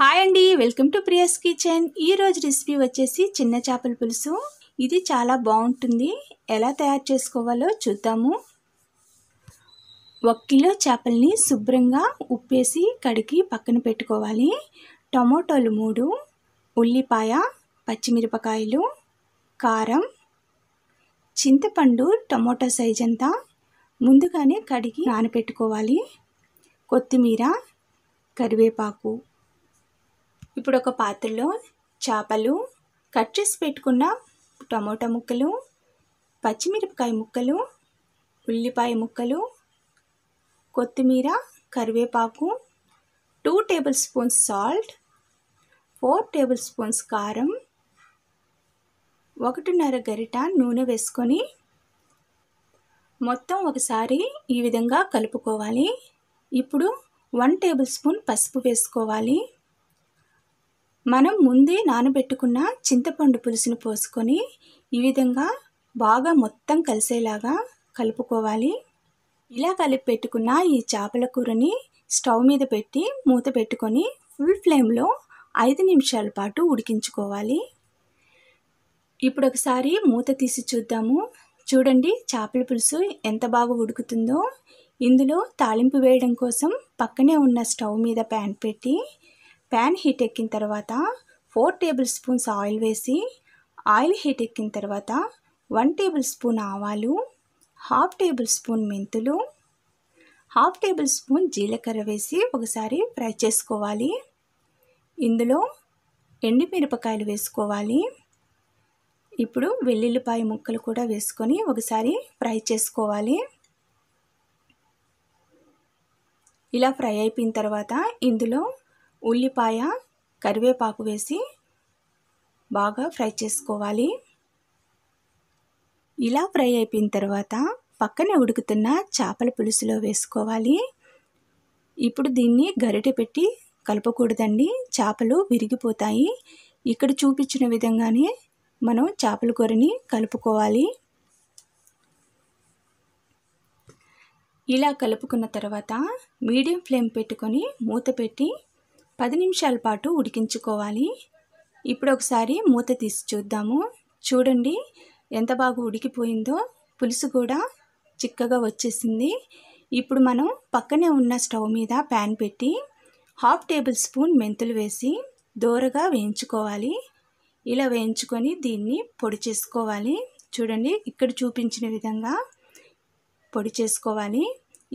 hi అండి welcome to Priya's kitchen ఈరోజు recipe వచ్చేసి చిన్న చేపల పులుసు ఇది చాలా బాగుంటుంది ఎలా తయారు చేసుకోవాలో చూద్దాము ఒక కిలో చేపల్ని శుభ్రంగా ఉప్పేసి కడిగి పక్కన పెట్టుకోవాలి టమోటోలు మూడు ఉల్లిపాయ పచ్చిమిరపకాయలు కారం చింతపండు టమోటా సైజ్ అంతా ముందుగానే కడిగి నానపెట్టుకోవాలి కొత్తిమీర కరివేపాకు ఇప్పుడు ఒక పాత్రలో చేపలు కట్ చేసి పెట్టుకున్న టమోటా ముక్కలు పచ్చిమిరపకాయ ముక్కలు ఉల్లిపాయ ముక్కలు కొత్తిమీర కరివేపాకు two tablespoons salt four tablespoons కారం ఒకటిన్నర గరిట నూనె వేసుకొని మొత్తం ఒకసారి ఈ విధంగా కలుపుకోవాలి ఇప్పుడు వన్ టేబుల్ స్పూన్ పసుపు వేసుకోవాలి మనం ముందే నానబెట్టుకున్న చింతపండు పులుసును పోసుకొని ఈ విధంగా బాగా మొత్తం కలిసేలాగా కలుపుకోవాలి ఇలా కలిపి పెట్టుకున్న ఈ చేపల కూరని స్టవ్ మీద పెట్టి మూత పెట్టుకొని ఫుల్ ఫ్లేమ్లో ఐదు నిమిషాల పాటు ఉడికించుకోవాలి ఇప్పుడు ఒకసారి మూత తీసి చూద్దాము చూడండి చేపల పులుసు ఎంత బాగా ఉడుకుతుందో ఇందులో తాలింపు వేయడం కోసం పక్కనే ఉన్న స్టవ్ మీద ప్యాన్ పెట్టి ప్యాన్ హీట్ ఎక్కిన తర్వాత ఫోర్ టేబుల్ స్పూన్స్ ఆయిల్ వేసి ఆయిల్ హీట్ ఎక్కిన తర్వాత వన్ టేబుల్ స్పూన్ ఆవాలు హాఫ్ టేబుల్ స్పూన్ మెంతులు హాఫ్ టేబుల్ స్పూన్ జీలకర్ర వేసి ఒకసారి ఫ్రై చేసుకోవాలి ఇందులో ఎండిమిరపకాయలు వేసుకోవాలి ఇప్పుడు వెల్లుల్లిపాయ ముక్కలు కూడా వేసుకొని ఒకసారి ఫ్రై చేసుకోవాలి ఇలా ఫ్రై అయిపోయిన తర్వాత ఇందులో ఉల్లిపాయ కరివేపాకు వేసి బాగా ఫ్రై చేసుకోవాలి ఇలా ఫ్రై అయిపోయిన తర్వాత పక్కనే ఉడుకుతున్న చేపల పులుసులో వేసుకోవాలి ఇప్పుడు దీన్ని గరిటె పెట్టి కలపకూడదండి చేపలు విరిగిపోతాయి ఇక్కడ చూపించిన విధంగానే మనం చేపల కూరని కలుపుకోవాలి ఇలా కలుపుకున్న తర్వాత మీడియం ఫ్లేమ్ పెట్టుకొని మూత పెట్టి పది నిమిషాల పాటు ఉడికించుకోవాలి ఇప్పుడు ఒకసారి మూత తీసి చూద్దాము చూడండి ఎంత బాగా ఉడికిపోయిందో పులుసు కూడా చిక్కగా వచ్చేసింది ఇప్పుడు మనం పక్కనే ఉన్న స్టవ్ మీద ప్యాన్ పెట్టి హాఫ్ టేబుల్ స్పూన్ మెంతులు వేసి దోరగా వేయించుకోవాలి ఇలా వేయించుకొని దీన్ని పొడి చేసుకోవాలి చూడండి ఇక్కడ చూపించిన విధంగా పొడి చేసుకోవాలి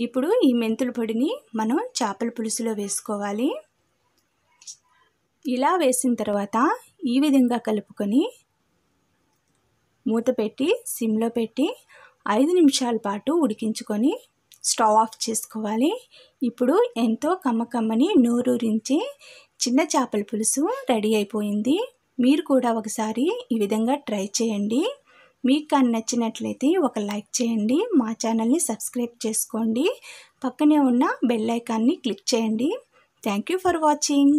ఇప్పుడు ఈ మెంతుల పొడిని మనం చేపల పులుసులో వేసుకోవాలి ఇలా వేసిన తర్వాత ఈ విధంగా కలుపుకొని మూత పెట్టి సిమ్లో పెట్టి ఐదు నిమిషాల పాటు ఉడికించుకొని స్టవ్ ఆఫ్ చేసుకోవాలి ఇప్పుడు ఎంతో కమ్మకమ్మని నోరూరించి చిన్న చేపల పులుసు రెడీ అయిపోయింది మీరు కూడా ఒకసారి ఈ విధంగా ట్రై చేయండి మీకు కానీ నచ్చినట్లయితే ఒక లైక్ చేయండి మా ఛానల్ని సబ్స్క్రైబ్ చేసుకోండి పక్కనే ఉన్న బెల్ ఐకాన్ని క్లిక్ చేయండి థ్యాంక్ యూ ఫర్ వాచింగ్